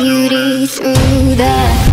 beauty through the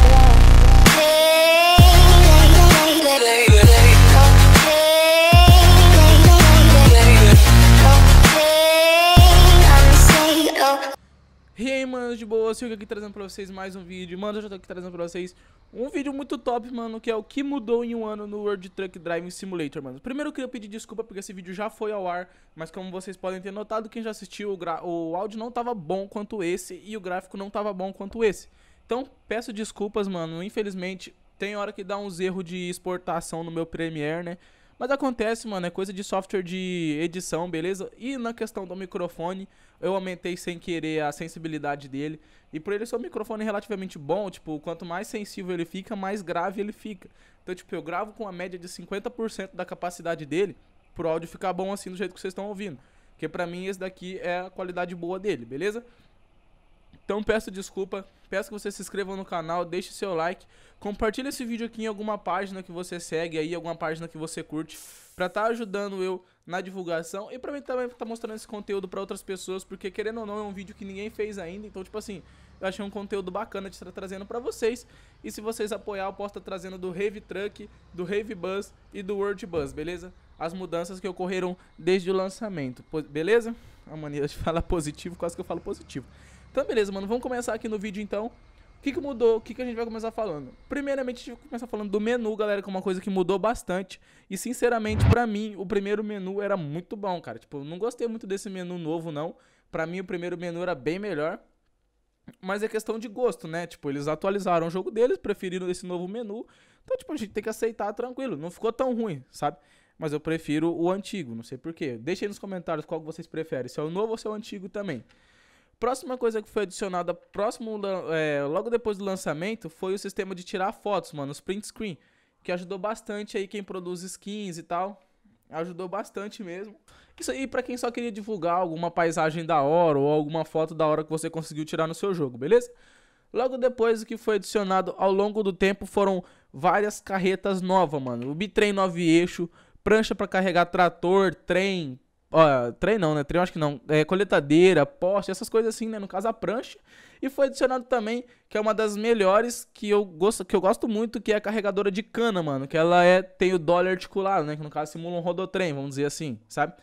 E aí, mano, de boa, Silvio aqui trazendo pra vocês mais um vídeo. Mano, eu já tô aqui trazendo pra vocês um vídeo muito top, mano, que é o que mudou em um ano no World Truck Driving Simulator, mano. Primeiro eu queria pedir desculpa porque esse vídeo já foi ao ar, mas como vocês podem ter notado, quem já assistiu, o, gra... o áudio não tava bom quanto esse e o gráfico não tava bom quanto esse. Então, peço desculpas, mano. Infelizmente, tem hora que dá uns erros de exportação no meu Premiere, né? Mas acontece, mano, é coisa de software de edição, beleza? E na questão do microfone, eu aumentei sem querer a sensibilidade dele. E por ele ser um microfone relativamente bom, tipo, quanto mais sensível ele fica, mais grave ele fica. Então, tipo, eu gravo com a média de 50% da capacidade dele pro áudio ficar bom assim do jeito que vocês estão ouvindo. Porque pra mim esse daqui é a qualidade boa dele, beleza? Então peço desculpa, peço que vocês se inscrevam no canal, deixe seu like, compartilhe esse vídeo aqui em alguma página que você segue aí, alguma página que você curte, pra estar tá ajudando eu na divulgação e pra mim também estar tá mostrando esse conteúdo pra outras pessoas, porque querendo ou não é um vídeo que ninguém fez ainda, então tipo assim, eu achei um conteúdo bacana de estar trazendo pra vocês e se vocês apoiar eu posso estar tá trazendo do Rave Truck, do Rave Bus e do World Bus, beleza? As mudanças que ocorreram desde o lançamento, beleza? A maneira de falar positivo, quase que eu falo positivo. Então, beleza, mano, vamos começar aqui no vídeo então. O que, que mudou? O que, que a gente vai começar falando? Primeiramente, a gente vai começar falando do menu, galera, que é uma coisa que mudou bastante. E, sinceramente, pra mim, o primeiro menu era muito bom, cara. Tipo, eu não gostei muito desse menu novo, não. Pra mim, o primeiro menu era bem melhor. Mas é questão de gosto, né? Tipo, eles atualizaram o jogo deles, preferiram esse novo menu. Então, tipo, a gente tem que aceitar tranquilo. Não ficou tão ruim, sabe? Mas eu prefiro o antigo, não sei porquê. Deixa aí nos comentários qual que vocês preferem, se é o novo ou se é o antigo também. Próxima coisa que foi adicionada próximo, é, logo depois do lançamento foi o sistema de tirar fotos, mano, os print screen, que ajudou bastante aí quem produz skins e tal. Ajudou bastante mesmo. Isso aí para quem só queria divulgar alguma paisagem da hora ou alguma foto da hora que você conseguiu tirar no seu jogo, beleza? Logo depois, o que foi adicionado ao longo do tempo foram várias carretas novas, mano. O bitrem 9 eixo, prancha para carregar trator, trem, Ó, trem não, né? Trem acho que não. É, coletadeira, poste, essas coisas assim, né? No caso, a prancha. E foi adicionado também, que é uma das melhores que eu gosto, que eu gosto muito, que é a carregadora de cana, mano. Que ela é, tem o dólar articulado, né? Que no caso simula um rodotrem, vamos dizer assim, sabe?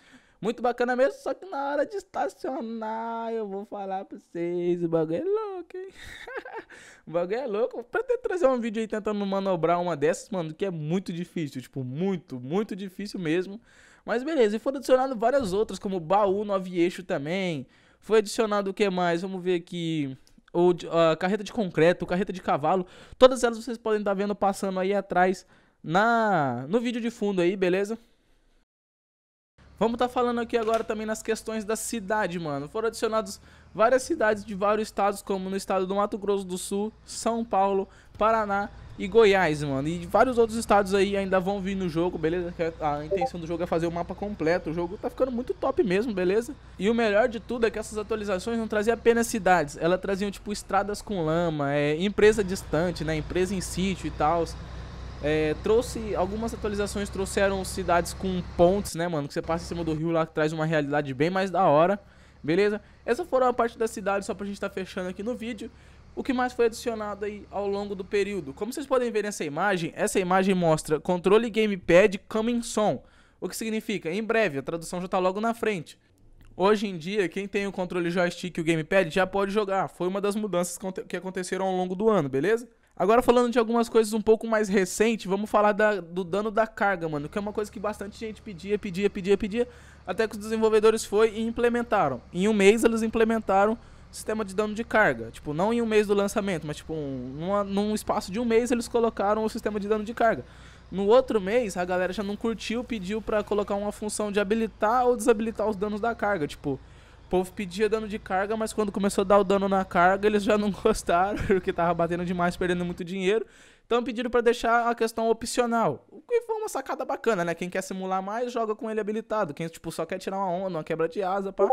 Muito bacana mesmo, só que na hora de estacionar, eu vou falar pra vocês, o bagulho é louco, hein? o bagulho é louco. Pra trazer um vídeo aí tentando manobrar uma dessas, mano, que é muito difícil, tipo, muito, muito difícil mesmo. Mas beleza, e foram adicionadas várias outras, como baú, nove eixo também. Foi adicionado o que mais? Vamos ver aqui. Ou, uh, carreta de concreto, carreta de cavalo. Todas elas vocês podem estar tá vendo passando aí atrás na no vídeo de fundo aí, beleza? Vamos estar tá falando aqui agora também nas questões da cidade, mano. Foram adicionados várias cidades de vários estados, como no estado do Mato Grosso do Sul, São Paulo, Paraná e Goiás, mano. E vários outros estados aí ainda vão vir no jogo, beleza? É a intenção do jogo é fazer o mapa completo. O jogo tá ficando muito top mesmo, beleza? E o melhor de tudo é que essas atualizações não traziam apenas cidades. Elas traziam, tipo, estradas com lama, é, empresa distante, né? Empresa em sítio e tal. É, trouxe algumas atualizações, trouxeram cidades com pontes, né, mano? Que você passa em cima do rio lá, que traz uma realidade bem mais da hora, beleza? Essa foram a parte da cidade, só pra gente estar tá fechando aqui no vídeo. O que mais foi adicionado aí ao longo do período? Como vocês podem ver nessa imagem, essa imagem mostra controle gamepad coming soon. O que significa? Em breve, a tradução já tá logo na frente. Hoje em dia, quem tem o controle joystick e o gamepad já pode jogar. Foi uma das mudanças que aconteceram ao longo do ano, beleza? Agora falando de algumas coisas um pouco mais recentes, vamos falar da, do dano da carga, mano, que é uma coisa que bastante gente pedia, pedia, pedia, pedia, até que os desenvolvedores foi e implementaram. Em um mês eles implementaram sistema de dano de carga, tipo, não em um mês do lançamento, mas tipo, um, numa, num espaço de um mês eles colocaram o sistema de dano de carga. No outro mês, a galera já não curtiu, pediu para colocar uma função de habilitar ou desabilitar os danos da carga, tipo, o povo pedia dano de carga, mas quando começou a dar o dano na carga, eles já não gostaram, porque tava batendo demais, perdendo muito dinheiro. Então pediram para deixar a questão opcional. O que foi uma sacada bacana, né? Quem quer simular mais, joga com ele habilitado. Quem, tipo, só quer tirar uma onda, uma quebra de asa, pá,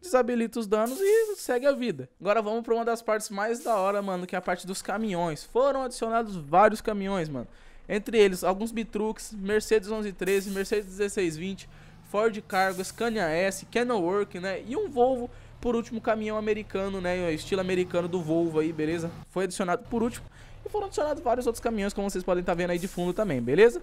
desabilita os danos e segue a vida. Agora vamos pra uma das partes mais da hora, mano, que é a parte dos caminhões. Foram adicionados vários caminhões, mano. Entre eles, alguns Bitrux, Mercedes 1113, Mercedes 1620 Ford Cargo, Scania S, Kenworth, né? E um Volvo, por último, caminhão americano, né? Estilo americano do Volvo aí, beleza? Foi adicionado por último. E foram adicionados vários outros caminhões, como vocês podem estar tá vendo aí de fundo também, beleza?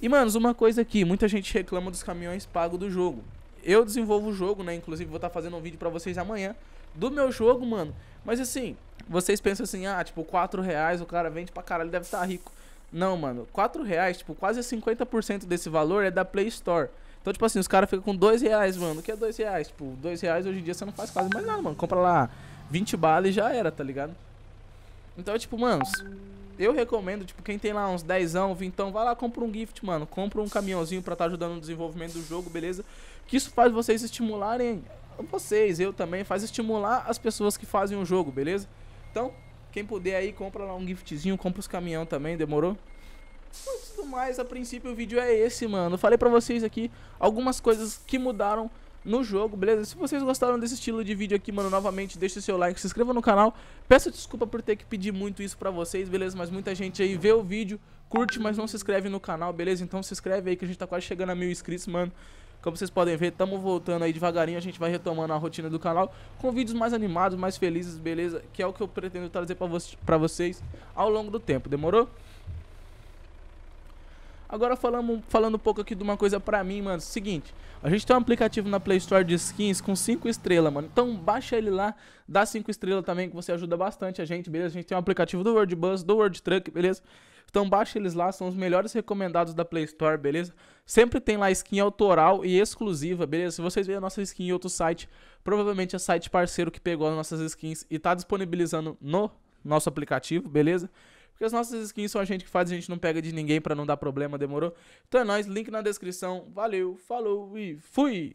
E, manos, uma coisa aqui, muita gente reclama dos caminhões pagos do jogo. Eu desenvolvo o jogo, né? Inclusive, vou estar tá fazendo um vídeo pra vocês amanhã do meu jogo, mano. Mas assim, vocês pensam assim, ah, tipo, 4 reais o cara vende pra caralho, deve estar tá rico. Não, mano, 4 reais, tipo, quase 50% desse valor é da Play Store. Então, tipo assim, os caras ficam com dois reais, mano. O que é dois reais? Tipo, dois reais hoje em dia você não faz quase mais nada, mano. Compra lá 20 balas e já era, tá ligado? Então, tipo, mano, eu recomendo, tipo, quem tem lá uns 10, 20, vai lá, compra um gift, mano. Compra um caminhãozinho pra estar tá ajudando no desenvolvimento do jogo, beleza? Que isso faz vocês estimularem, vocês, eu também, faz estimular as pessoas que fazem o jogo, beleza? Então, quem puder aí, compra lá um giftzinho, compra os caminhão também, demorou? mas a princípio o vídeo é esse, mano. Falei pra vocês aqui algumas coisas que mudaram no jogo, beleza? Se vocês gostaram desse estilo de vídeo aqui, mano, novamente, deixa seu like, se inscreva no canal. Peço desculpa por ter que pedir muito isso pra vocês, beleza? Mas muita gente aí vê o vídeo, curte, mas não se inscreve no canal, beleza? Então se inscreve aí que a gente tá quase chegando a mil inscritos, mano. Como vocês podem ver, tamo voltando aí devagarinho, a gente vai retomando a rotina do canal com vídeos mais animados, mais felizes, beleza? Que é o que eu pretendo trazer pra, vo pra vocês ao longo do tempo, demorou? Agora falando, falando um pouco aqui de uma coisa pra mim, mano. Seguinte, a gente tem um aplicativo na Play Store de skins com 5 estrelas, mano. Então baixa ele lá, dá 5 estrelas também, que você ajuda bastante a gente, beleza? A gente tem um aplicativo do World Bus, do World Truck, beleza? Então baixa eles lá, são os melhores recomendados da Play Store, beleza? Sempre tem lá skin autoral e exclusiva, beleza? Se vocês verem a nossa skin em outro site, provavelmente é site parceiro que pegou as nossas skins e tá disponibilizando no nosso aplicativo, beleza? Porque as nossas skins são a gente que faz, a gente não pega de ninguém para não dar problema, demorou? Então é nóis, link na descrição. Valeu, falou e fui!